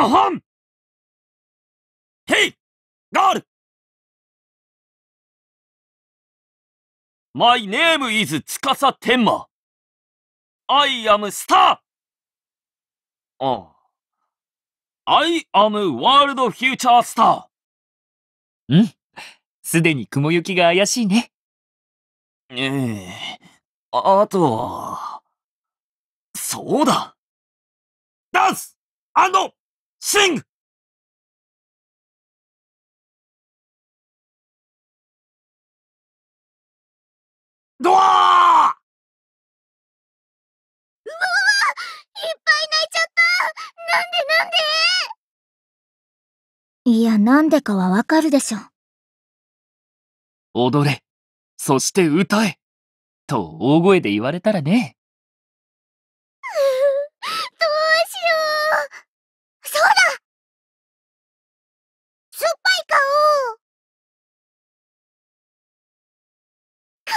アハンヘイガールマイネームイズつかさ天魔アイアムスターああ。アイアムワールドフューチャースターうんすでに雲行きが怪しいねええあとは、そうだダンスアンド Sing! d o うわ、いっぱい泣いちゃったなんでなんでいや、なんでかはわかるでしょ。踊れ、そして歌え、と大声で言われたらね。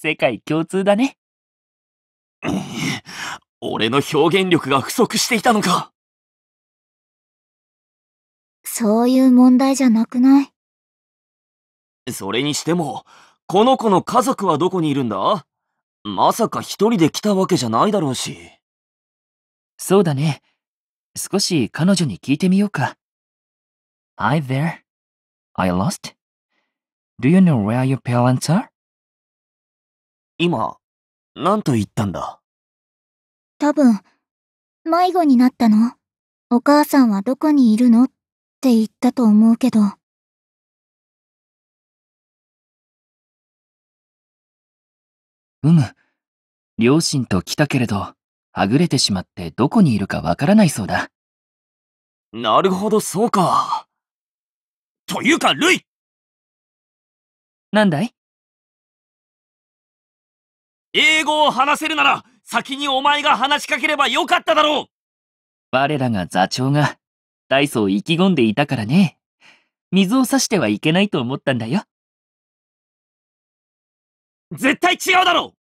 世界共通だね。俺の表現力が不足していたのか。そういう問題じゃなくないそれにしても、この子の家族はどこにいるんだまさか一人で来たわけじゃないだろうし。そうだね。少し彼女に聞いてみようか。Hi there. I lost. Do you know where your parents are? 今、何と言ったんだ多分、迷子になったのお母さんはどこにいるのって言ったと思うけど。うむ。両親と来たけれど、はぐれてしまってどこにいるかわからないそうだ。なるほど、そうか。というか、ルイなんだい英語を話せるなら、先にお前が話しかければよかっただろう我らが座長が、大層意気込んでいたからね。水を差してはいけないと思ったんだよ。絶対違うだろう